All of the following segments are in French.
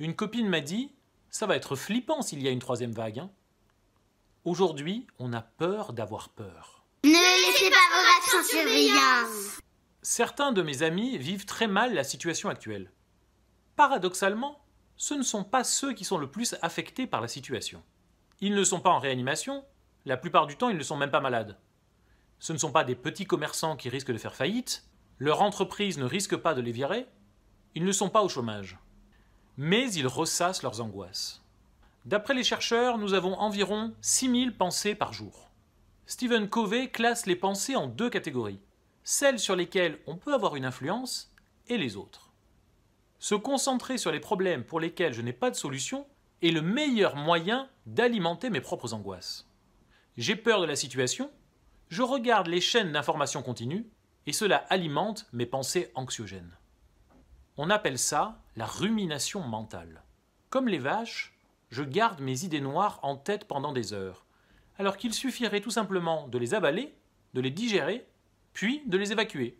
Une copine m'a dit Ça va être flippant s'il y a une troisième vague. Hein. Aujourd'hui, on a peur d'avoir peur. Ne laissez pas vos Certains de mes amis vivent très mal la situation actuelle. Paradoxalement, ce ne sont pas ceux qui sont le plus affectés par la situation. Ils ne sont pas en réanimation, la plupart du temps ils ne sont même pas malades. Ce ne sont pas des petits commerçants qui risquent de faire faillite, leur entreprise ne risque pas de les virer, ils ne sont pas au chômage mais ils ressassent leurs angoisses. D'après les chercheurs, nous avons environ 6000 pensées par jour. Stephen Covey classe les pensées en deux catégories, celles sur lesquelles on peut avoir une influence et les autres. Se concentrer sur les problèmes pour lesquels je n'ai pas de solution est le meilleur moyen d'alimenter mes propres angoisses. J'ai peur de la situation, je regarde les chaînes d'information continues et cela alimente mes pensées anxiogènes. On appelle ça la rumination mentale. Comme les vaches, je garde mes idées noires en tête pendant des heures, alors qu'il suffirait tout simplement de les avaler, de les digérer, puis de les évacuer.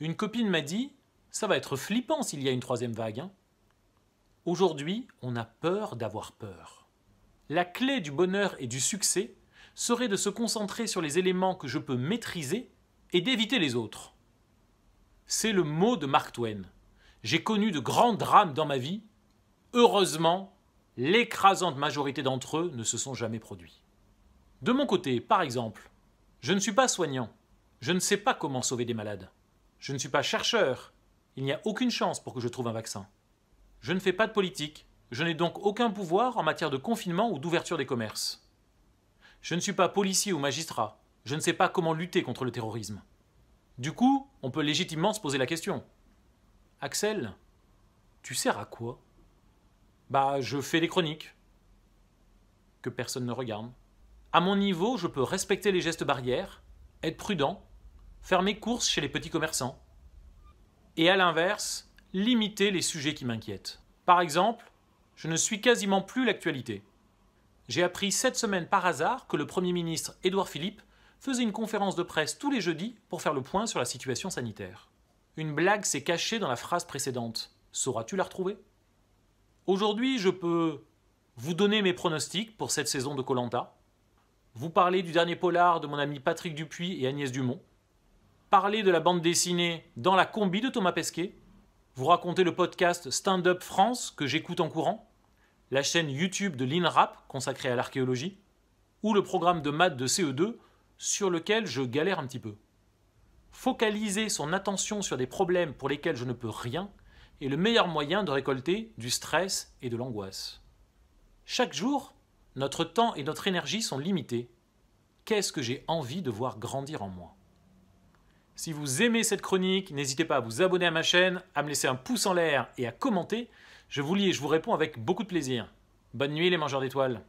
Une copine m'a dit Ça va être flippant s'il y a une troisième vague. Hein. Aujourd'hui, on a peur d'avoir peur. La clé du bonheur et du succès serait de se concentrer sur les éléments que je peux maîtriser et d'éviter les autres. C'est le mot de Mark Twain. J'ai connu de grands drames dans ma vie. Heureusement, l'écrasante majorité d'entre eux ne se sont jamais produits. De mon côté, par exemple, je ne suis pas soignant. Je ne sais pas comment sauver des malades. Je ne suis pas chercheur. Il n'y a aucune chance pour que je trouve un vaccin. Je ne fais pas de politique. Je n'ai donc aucun pouvoir en matière de confinement ou d'ouverture des commerces. Je ne suis pas policier ou magistrat. Je ne sais pas comment lutter contre le terrorisme. Du coup, on peut légitimement se poser la question. Axel, tu sers à quoi Bah, je fais des chroniques. Que personne ne regarde. À mon niveau, je peux respecter les gestes barrières, être prudent, faire mes courses chez les petits commerçants. Et à l'inverse, limiter les sujets qui m'inquiètent. Par exemple, je ne suis quasiment plus l'actualité. J'ai appris cette semaine par hasard que le Premier ministre Édouard Philippe faisait une conférence de presse tous les jeudis pour faire le point sur la situation sanitaire. Une blague s'est cachée dans la phrase précédente. Sauras-tu la retrouver Aujourd'hui, je peux vous donner mes pronostics pour cette saison de Colanta, vous parler du dernier polar de mon ami Patrick Dupuis et Agnès Dumont, parler de la bande dessinée dans la combi de Thomas Pesquet, vous raconter le podcast Stand Up France que j'écoute en courant, la chaîne YouTube de l'INRAP consacrée à l'archéologie, ou le programme de maths de CE2 sur lequel je galère un petit peu focaliser son attention sur des problèmes pour lesquels je ne peux rien est le meilleur moyen de récolter du stress et de l'angoisse. Chaque jour, notre temps et notre énergie sont limités. Qu'est-ce que j'ai envie de voir grandir en moi Si vous aimez cette chronique, n'hésitez pas à vous abonner à ma chaîne, à me laisser un pouce en l'air et à commenter. Je vous lis et je vous réponds avec beaucoup de plaisir. Bonne nuit les mangeurs d'étoiles